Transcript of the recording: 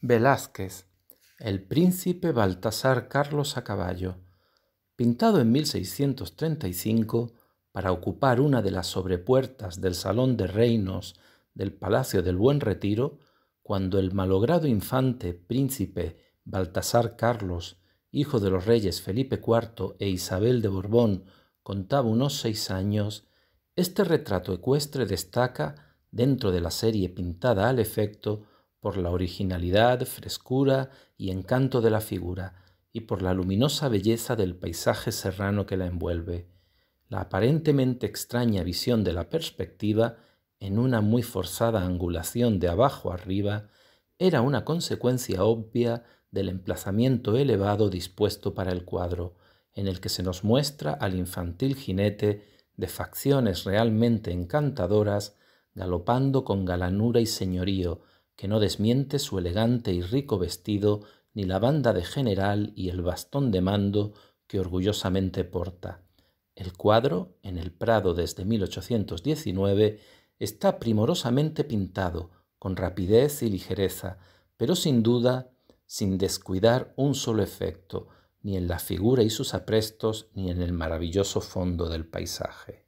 Velázquez, El príncipe Baltasar Carlos a caballo, pintado en 1635 para ocupar una de las sobrepuertas del Salón de Reinos del Palacio del Buen Retiro, cuando el malogrado infante príncipe Baltasar Carlos, hijo de los reyes Felipe IV e Isabel de Borbón, contaba unos seis años, este retrato ecuestre destaca, dentro de la serie pintada al efecto, por la originalidad, frescura y encanto de la figura, y por la luminosa belleza del paisaje serrano que la envuelve, la aparentemente extraña visión de la perspectiva, en una muy forzada angulación de abajo arriba, era una consecuencia obvia del emplazamiento elevado dispuesto para el cuadro, en el que se nos muestra al infantil jinete de facciones realmente encantadoras, galopando con galanura y señorío, que no desmiente su elegante y rico vestido, ni la banda de general y el bastón de mando que orgullosamente porta. El cuadro, en el Prado desde 1819, está primorosamente pintado, con rapidez y ligereza, pero sin duda sin descuidar un solo efecto, ni en la figura y sus aprestos, ni en el maravilloso fondo del paisaje.